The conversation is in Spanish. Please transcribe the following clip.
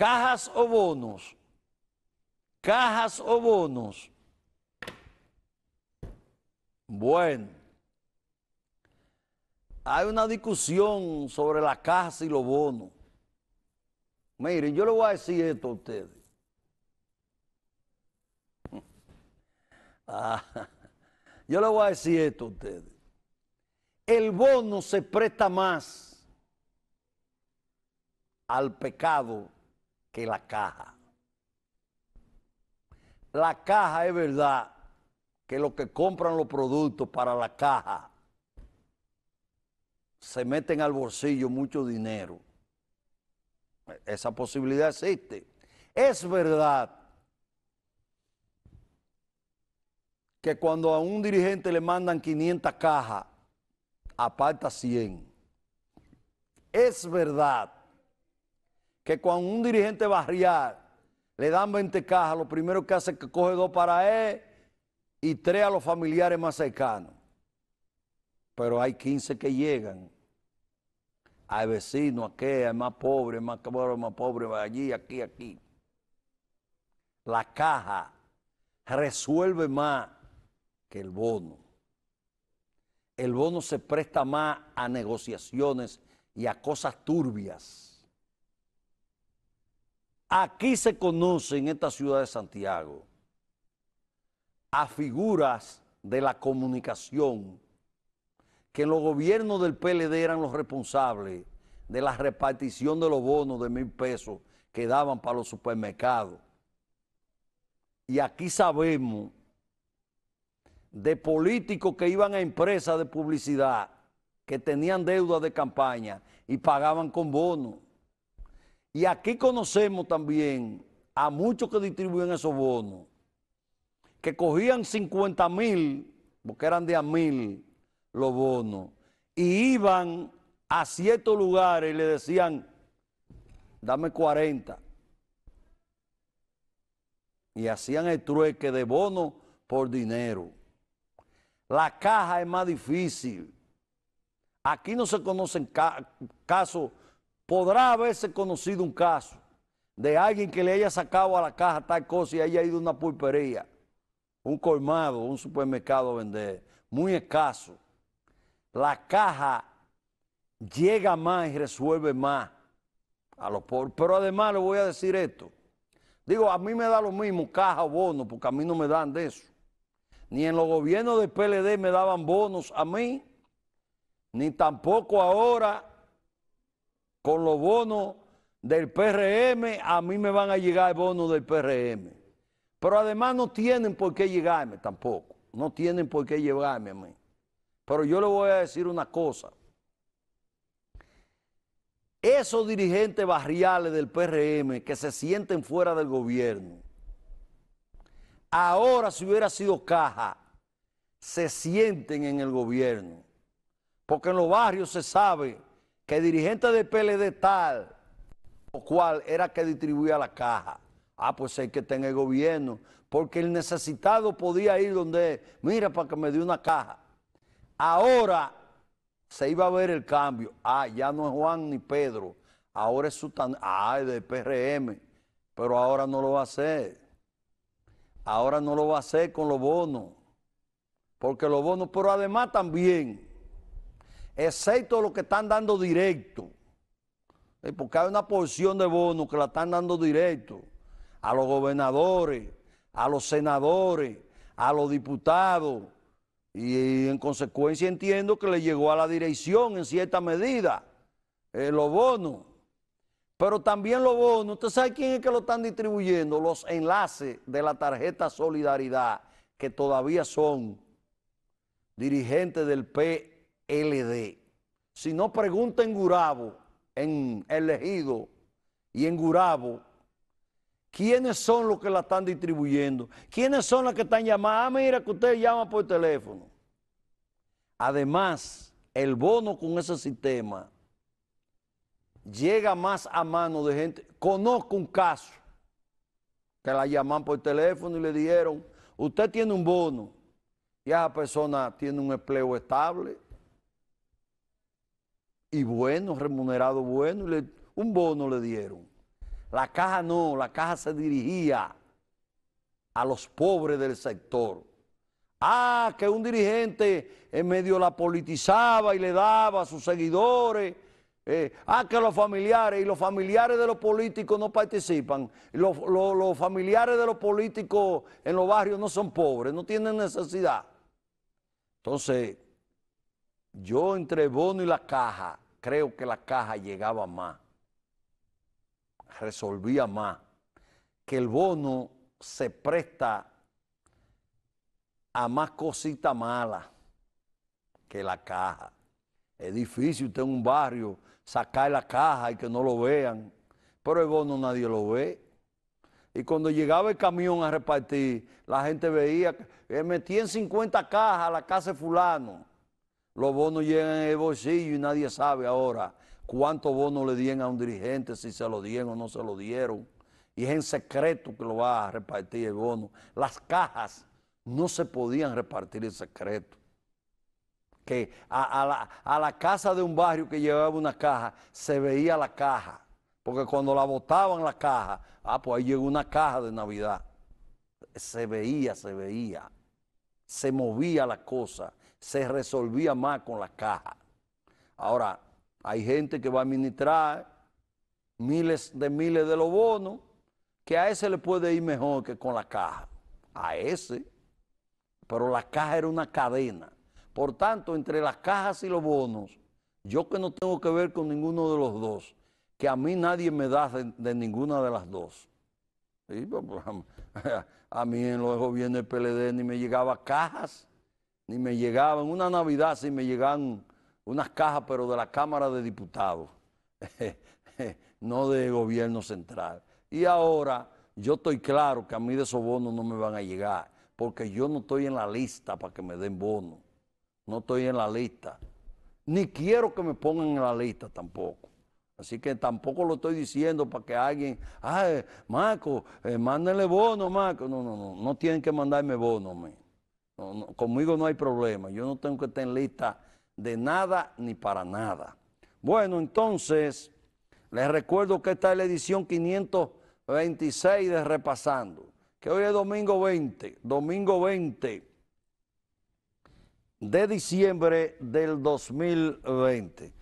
cajas o bonos, cajas o bonos. Bueno, hay una discusión sobre las cajas y los bonos. Miren, yo les voy a decir esto a ustedes. Ah, yo les voy a decir esto a ustedes. El bono se presta más al pecado que la caja. La caja es verdad que lo que compran los productos para la caja se meten al bolsillo mucho dinero. Esa posibilidad existe. Es verdad que cuando a un dirigente le mandan 500 cajas, aparta 100. Es verdad que cuando un dirigente barrial le dan 20 cajas, lo primero que hace es que coge dos para él y tres a los familiares más cercanos. Pero hay 15 que llegan. Hay vecinos, que hay más pobres. más pobre, más pobres allí, aquí, aquí. La caja resuelve más que el bono. El bono se presta más a negociaciones y a cosas turbias Aquí se conoce en esta ciudad de Santiago a figuras de la comunicación que en los gobiernos del PLD eran los responsables de la repartición de los bonos de mil pesos que daban para los supermercados. Y aquí sabemos de políticos que iban a empresas de publicidad que tenían deudas de campaña y pagaban con bonos. Y aquí conocemos también a muchos que distribuyen esos bonos, que cogían 50 mil, porque eran de a mil los bonos, y iban a ciertos lugares y le decían, dame 40. Y hacían el trueque de bonos por dinero. La caja es más difícil. Aquí no se conocen casos Podrá haberse conocido un caso de alguien que le haya sacado a la caja tal cosa y haya ido a una pulpería, un colmado, un supermercado a vender. Muy escaso. La caja llega más y resuelve más a los pobres. Pero además le voy a decir esto. Digo, a mí me da lo mismo caja o bono, porque a mí no me dan de eso. Ni en los gobiernos del PLD me daban bonos a mí, ni tampoco ahora con los bonos del PRM, a mí me van a llegar bonos del PRM. Pero además no tienen por qué llegarme tampoco. No tienen por qué llevarme a mí. Pero yo le voy a decir una cosa. Esos dirigentes barriales del PRM que se sienten fuera del gobierno, ahora si hubiera sido caja, se sienten en el gobierno. Porque en los barrios se sabe que dirigente de PLD tal o cual era que distribuía la caja. Ah, pues hay que tener gobierno, porque el necesitado podía ir donde, mira, para que me dé una caja. Ahora se iba a ver el cambio. Ah, ya no es Juan ni Pedro, ahora es su ah, es del PRM, pero ahora no lo va a hacer. Ahora no lo va a hacer con los bonos, porque los bonos, pero además también excepto los que están dando directo. Eh, porque hay una porción de bonos que la están dando directo a los gobernadores, a los senadores, a los diputados. Y en consecuencia entiendo que le llegó a la dirección en cierta medida eh, los bonos. Pero también los bonos, ¿usted sabe quién es que lo están distribuyendo? Los enlaces de la tarjeta Solidaridad, que todavía son dirigentes del pe LD, Si no, pregunta en Gurabo, en elegido y en Gurabo, ¿quiénes son los que la están distribuyendo? ¿Quiénes son los que están llamando? Ah, mira que usted llama por teléfono. Además, el bono con ese sistema llega más a mano de gente. Conozco un caso que la llaman por teléfono y le dijeron, usted tiene un bono y esa persona tiene un empleo estable y bueno, remunerado bueno, y un bono le dieron. La caja no, la caja se dirigía a los pobres del sector. Ah, que un dirigente en medio la politizaba y le daba a sus seguidores. Eh, ah, que los familiares y los familiares de los políticos no participan. los familiares de los políticos en los barrios no son pobres, no tienen necesidad. Entonces, yo entre el Bono y la caja, creo que la caja llegaba más, resolvía más, que el Bono se presta a más cositas malas que la caja. Es difícil usted en un barrio sacar la caja y que no lo vean, pero el bono nadie lo ve. Y cuando llegaba el camión a repartir, la gente veía que metían 50 cajas a la casa de fulano. Los bonos llegan en el bolsillo y nadie sabe ahora cuántos bonos le dieron a un dirigente, si se lo dieron o no se lo dieron. Y es en secreto que lo va a repartir el bono. Las cajas no se podían repartir en secreto. Que a, la, a la casa de un barrio que llevaba una caja, se veía la caja. Porque cuando la botaban la caja, ah, pues ahí llegó una caja de Navidad. Se veía, se veía. Se movía la cosa se resolvía más con la caja. Ahora, hay gente que va a administrar miles de miles de los bonos, que a ese le puede ir mejor que con la caja. A ese. Pero la caja era una cadena. Por tanto, entre las cajas y los bonos, yo que no tengo que ver con ninguno de los dos, que a mí nadie me da de, ninguna de las dos. Pues, a mí en los gobiernos del PLD ni me llegaba cajas, ni me llegaban, una Navidad sí me llegaban unas cajas, pero de la Cámara de Diputados, no de gobierno central. Y ahora yo estoy claro que a mí de esos bonos no me van a llegar, porque yo no estoy en la lista para que me den bonos. No estoy en la lista. Ni quiero que me pongan en la lista tampoco. Así que tampoco lo estoy diciendo para que alguien, ay, Marco, eh, mándenle bono, Marco. No, no, no, no tienen que mandarme bono, me conmigo no hay problema. Yo no tengo que estar en lista de nada ni para nada. Bueno, entonces, les recuerdo que esta es la edición 526 de Repasando, que hoy es domingo 20, domingo 20 de diciembre del 2020.